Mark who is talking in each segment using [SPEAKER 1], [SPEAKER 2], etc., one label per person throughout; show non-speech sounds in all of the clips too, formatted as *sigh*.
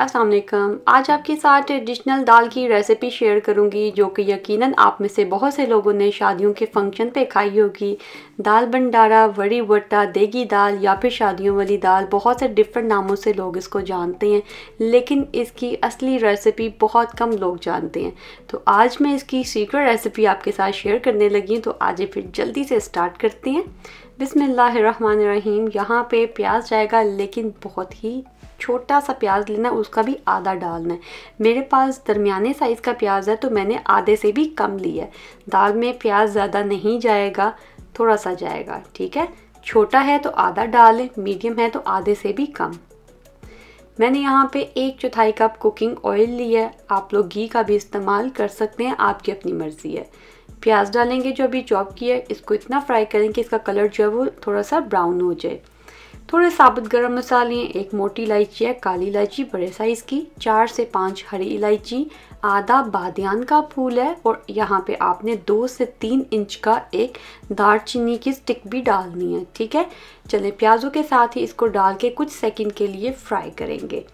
[SPEAKER 1] असलम आज आपके साथ ट्रेडिशनल दाल की रेसिपी शेयर करूंगी जो कि यकीनन आप में से बहुत से लोगों ने शादियों के फंक्शन पे खाई होगी दाल भंडारा वड़ी वट्टा देगी दाल या फिर शादियों वाली दाल बहुत से डिफरेंट नामों से लोग इसको जानते हैं लेकिन इसकी असली रेसिपी बहुत कम लोग जानते हैं तो आज मैं इसकी सीक्रेट रेसिपी आपके साथ शेयर करने लगी हूँ तो आज फिर जल्दी से स्टार्ट करते हैं बिसमीम यहाँ पे प्याज जाएगा लेकिन बहुत ही छोटा सा प्याज लेना है उसका भी आधा डालना है मेरे पास दरमियाने साइज़ का प्याज है तो मैंने आधे से भी कम लिया है दाल में प्याज ज़्यादा नहीं जाएगा थोड़ा सा जाएगा ठीक है छोटा है तो आधा डालें मीडियम है तो आधे से भी कम मैंने यहाँ पे एक चौथाई कप कुकिंग ऑयल लिया है आप लोग घी का भी इस्तेमाल कर सकते हैं आपकी अपनी मर्ज़ी है प्याज डालेंगे जो अभी चॉप किया है इसको इतना फ्राई करें कि इसका कलर जो है वो थोड़ा सा ब्राउन हो जाए थोड़े साबुत गर्म मसाले एक मोटी इलायची है काली इलायची बड़े साइज़ की चार से पाँच हरी इलायची आधा बादियान का फूल है और यहाँ पे आपने दो से तीन इंच का एक चीनी की स्टिक भी डालनी है ठीक है चले प्याज़ों के साथ ही इसको डाल के कुछ सेकंड के लिए फ्राई करेंगे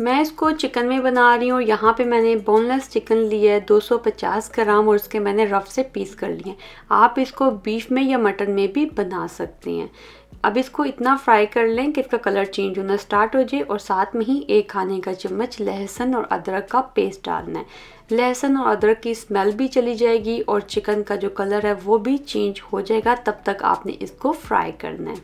[SPEAKER 1] मैं इसको चिकन में बना रही हूँ और यहाँ पे मैंने बोनलेस चिकन लिया है 250 ग्राम और उसके मैंने रफ से पीस कर लिए आप इसको बीफ में या मटन में भी बना सकते हैं अब इसको इतना फ्राई कर लें कि इसका कलर चेंज होना स्टार्ट हो जाए और साथ में ही एक खाने का चम्मच लहसुन और अदरक का पेस्ट डालना है लहसुन और अदरक की स्मेल भी चली जाएगी और चिकन का जो कलर है वो भी चेंज हो जाएगा तब तक आपने इसको फ्राई करना है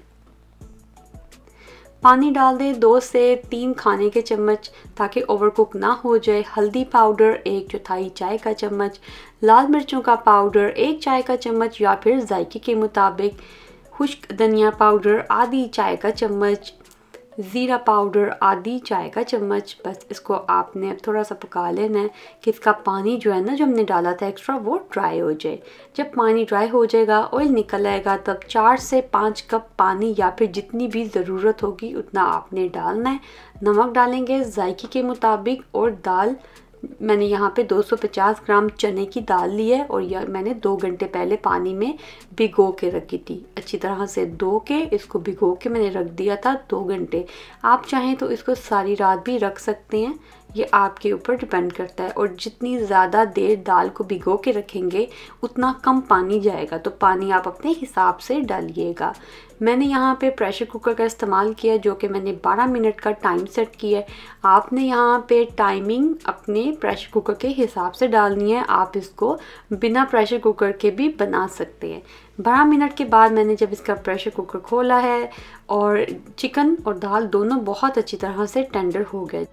[SPEAKER 1] पानी डाल दें दो से तीन खाने के चम्मच ताकि ओवरकुक ना हो जाए हल्दी पाउडर एक चौथाई चाय का चम्मच लाल मिर्चों का पाउडर एक चाय का चम्मच या फिर जायके के मुताबिक खुश्क धनिया पाउडर आधी चाय का चम्मच ज़ीरा पाउडर आदि चाय का चम्मच बस इसको आपने थोड़ा सा पका लेना है कि इसका पानी जो है ना जो हमने डाला था एक्स्ट्रा वो ड्राई हो जाए जब पानी ड्राई हो जाएगा ऑयल निकल आएगा तब चार से पाँच कप पानी या फिर जितनी भी ज़रूरत होगी उतना आपने डालना है नमक डालेंगे जायके के मुताबिक और दाल मैंने यहाँ पे 250 ग्राम चने की दाल ली है और यह मैंने दो घंटे पहले पानी में भिगो के रखी थी अच्छी तरह से धो के इसको भिगो के मैंने रख दिया था दो घंटे आप चाहें तो इसको सारी रात भी रख सकते हैं ये आपके ऊपर डिपेंड करता है और जितनी ज़्यादा देर दाल को भिगो के रखेंगे उतना कम पानी जाएगा तो पानी आप अपने हिसाब से डालिएगा मैंने यहाँ पे प्रेशर कुकर का इस्तेमाल किया जो कि मैंने 12 मिनट का टाइम सेट किया है आपने यहाँ पे टाइमिंग अपने प्रेशर कुकर के हिसाब से डालनी है आप इसको बिना प्रेशर कुकर के भी बना सकते हैं बारह मिनट के बाद मैंने जब इसका प्रेशर कुकर खोला है और चिकन और दाल दोनों बहुत अच्छी तरह से टेंडर हो गए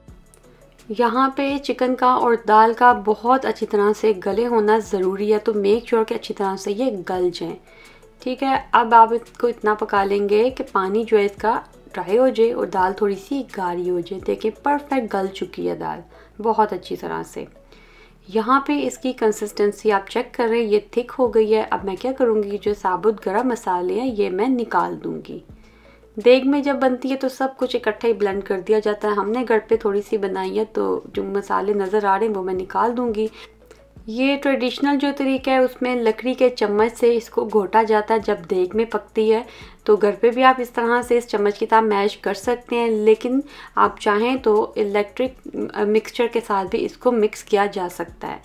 [SPEAKER 1] यहाँ पे चिकन का और दाल का बहुत अच्छी तरह से गले होना ज़रूरी है तो मेक श्योर sure कि अच्छी तरह से ये गल जाएँ ठीक है अब आप इसको इतना पका लेंगे कि पानी जो है इसका ड्राई हो जाए और दाल थोड़ी सी गाढ़ी हो जाए देखिए परफेक्ट गल चुकी है दाल बहुत अच्छी तरह से यहाँ पे इसकी कंसिस्टेंसी आप चेक कर रहे हैं ये थिक हो गई है अब मैं क्या करूँगी जो साबुत गर्म मसाले हैं ये मैं निकाल दूँगी देग में जब बनती है तो सब कुछ इकट्ठा ही ब्लेंड कर दिया जाता है हमने घर पे थोड़ी सी बनाई है तो जो मसाले नज़र आ रहे हैं वो मैं निकाल दूंगी ये ट्रेडिशनल जो तरीका है उसमें लकड़ी के चम्मच से इसको घोटा जाता है जब देग में पकती है तो घर पे भी आप इस तरह से इस चम्मच की तरह मैश कर सकते हैं लेकिन आप चाहें तो इलेक्ट्रिक मिक्सचर के साथ भी इसको मिक्स किया जा सकता है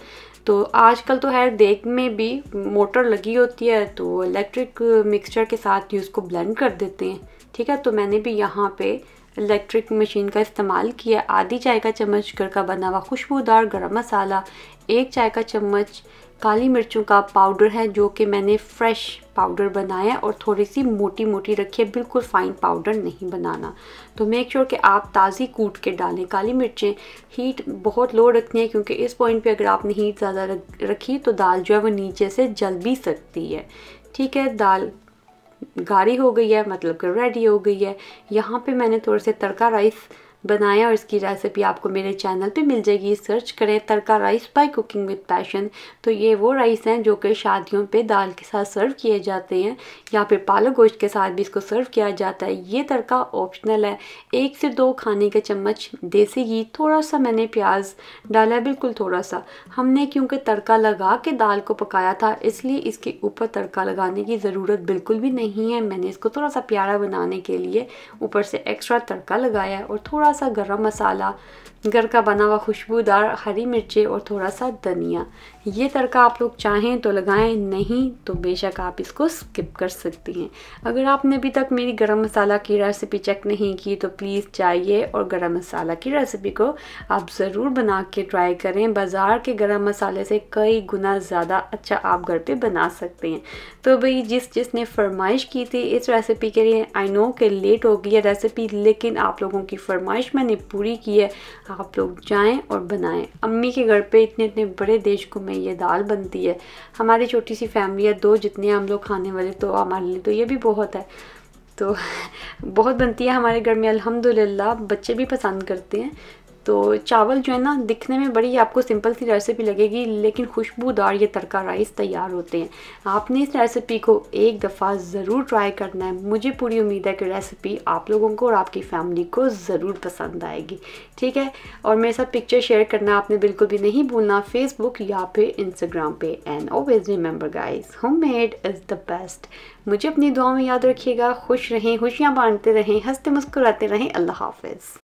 [SPEAKER 1] तो आजकल तो है देग में भी मोटर लगी होती है तो इलेक्ट्रिक मिक्सचर के साथ ही उसको ब्लेंड कर देते हैं ठीक है तो मैंने भी यहाँ पे इलेक्ट्रिक मशीन का इस्तेमाल किया आधी चाय का चम्मच घर का बना हुआ खुशबूदार गरम मसाला एक चाय का चम्मच काली मिर्चों का पाउडर है जो कि मैंने फ्रेश पाउडर बनाया और थोड़ी सी मोटी मोटी रखी है बिल्कुल फ़ाइन पाउडर नहीं बनाना तो मेक श्योर sure कि आप ताज़ी कूट के डालें काली मिर्चें हीट बहुत लो रखनी है क्योंकि इस पॉइंट पे अगर आपने हीट ज़्यादा रखी तो दाल जो है वो नीचे से जल भी सकती है ठीक है दाल गाढ़ी हो गई है मतलब कि रेडी हो गई है यहाँ पे मैंने थोड़े से तड़का राइस बनाया और इसकी रेसिपी आपको मेरे चैनल पे मिल जाएगी सर्च करें tadka rice by cooking with passion तो ये वो राइस हैं जो कि शादियों पे दाल के साथ सर्व किए जाते हैं या फिर पालक गोश्त के साथ भी इसको सर्व किया जाता है ये तड़का ऑप्शनल है एक से दो खाने के चम्मच देसी घी थोड़ा सा मैंने प्याज डाला बिल्कुल थोड़ा सा हमने क्योंकि तड़का लगा के दाल को पकाया था इसलिए इसके ऊपर तड़का लगाने की ज़रूरत बिल्कुल भी नहीं है मैंने इसको थोड़ा सा प्यारा बनाने के लिए ऊपर से एक्स्ट्रा तड़का लगाया और थोड़ा थोड़ा सा गरम मसाला घर का बना हुआ खुशबूदार हरी मिर्चें और थोड़ा सा धनिया ये तड़का आप लोग चाहें तो लगाएं नहीं तो बेशक आप इसको स्किप कर सकती हैं अगर आपने अभी तक मेरी गरम मसाला की रेसिपी चेक नहीं की तो प्लीज़ चाहिए और गरम मसाला की रेसिपी को आप ज़रूर बना के ट्राई करें बाज़ार के गरम मसाले से कई गुना ज़्यादा अच्छा आप घर पर बना सकते हैं तो भाई जिस जिसने फरमाइश की थी इस रेसिपी के लिए आई नो के लेट हो गई है रेसिपी लेकिन आप लोगों की फरमाइश ख्वाहिश मैंने पूरी की है आप लोग जाएं और बनाएं अम्मी के घर पे इतने इतने बड़े देश को में ये दाल बनती है हमारी छोटी सी फैमिली है दो जितने हम लोग खाने वाले तो हमारे लिए तो ये भी बहुत है तो *laughs* बहुत बनती है हमारे घर में अलहमदिल्ला बच्चे भी पसंद करते हैं तो चावल जो है ना दिखने में बड़ी आपको सिंपल सी रेसिपी लगेगी लेकिन खुशबूदार ये तड़का राइस तैयार होते हैं आपने इस रेसिपी को एक दफ़ा ज़रूर ट्राई करना है मुझे पूरी उम्मीद है कि रेसिपी आप लोगों को और आपकी फैमिली को ज़रूर पसंद आएगी ठीक है और मेरे साथ पिक्चर शेयर करना आपने बिल्कुल भी नहीं भूलना फेसबुक या फिर इंस्टाग्राम पे and always remember guys homemade is the best मुझे अपनी दुआ में याद रखिएगा खुश रहें खुशियाँ बांटते रहें हंसते मुस्कुराते रहें अल्लाह हाफिज़